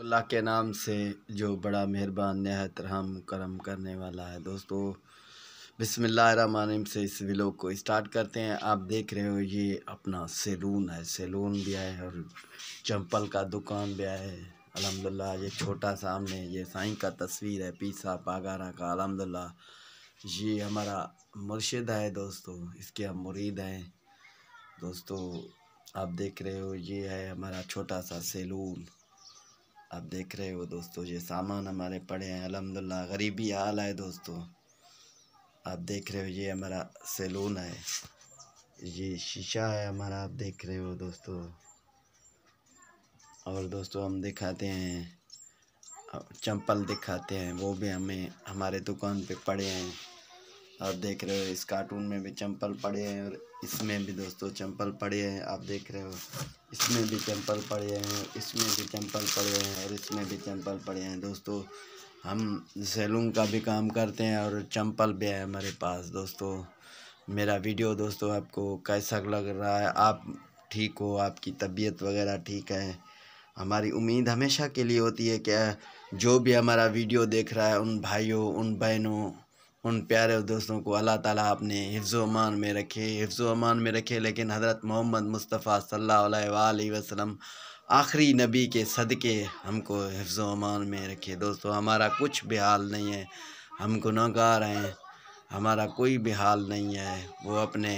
अल्लाह के नाम से जो बड़ा मेहरबान नहायत रहम करम करने वाला है दोस्तों बिसमीम से इस विलो को स्टार्ट करते हैं आप देख रहे हो ये अपना सैलून है सैलून भी आए और चंपल का दुकान भी आए अलहमदिल्ला ये छोटा सा हमने ये साईं का तस्वीर है पीसा पागारा का अलहमदिल्ला ये हमारा मुर्शिद है दोस्तों इसके हम मुरीद हैं दोस्तों आप देख रहे हो ये है हमारा छोटा सा सैलून आप देख रहे हो दोस्तों ये सामान हमारे पड़े हैं अलहमदिल्ला गरीबी हाल है दोस्तों आप देख रहे हो ये हमारा सैलून है ये शीशा है हमारा आप देख रहे हो दोस्तों और दोस्तों हम दिखाते हैं चंपल दिखाते हैं वो भी हमें हमारे दुकान पे पड़े हैं आप देख रहे हो इस कार्टून में भी चंपल पड़े हैं और इसमें भी दोस्तों चंपल पड़े हैं आप देख रहे हो इसमें भी चंपल पड़े हैं इसमें भी चंपल पड़े हैं और इसमें भी चंपल पड़े हैं दोस्तों हम सैलून का भी काम करते हैं और चंपल भी है हमारे पास दोस्तों मेरा वीडियो दोस्तों आपको कैसा लग रहा है आप ठीक हो आपकी तबीयत वगैरह ठीक है हमारी उम्मीद हमेशा के लिए होती है कि जो भी हमारा वीडियो देख रहा है उन भाइयों उन बहनों उन प्यारे दोस्तों को अल्लाह ताला अपने अमान में रखे अमान में रखे लेकिन हज़रत मोहम्मद मुस्तफ़ा सल्लल्लाहु अलैहि वसल्लम आखिरी नबी के सदक़े हमको अमान में रखे दोस्तों हमारा कुछ भी हाल नहीं है हम गुनागार हैं हमारा कोई भी हाल नहीं है वो अपने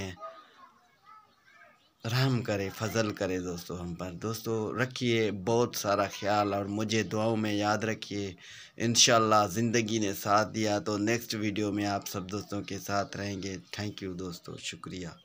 रहम करे फजल करे दोस्तों हम पर दोस्तों रखिए बहुत सारा ख्याल और मुझे दुआओं में याद रखिए इन ज़िंदगी ने साथ दिया तो नेक्स्ट वीडियो में आप सब दोस्तों के साथ रहेंगे थैंक यू दोस्तों शुक्रिया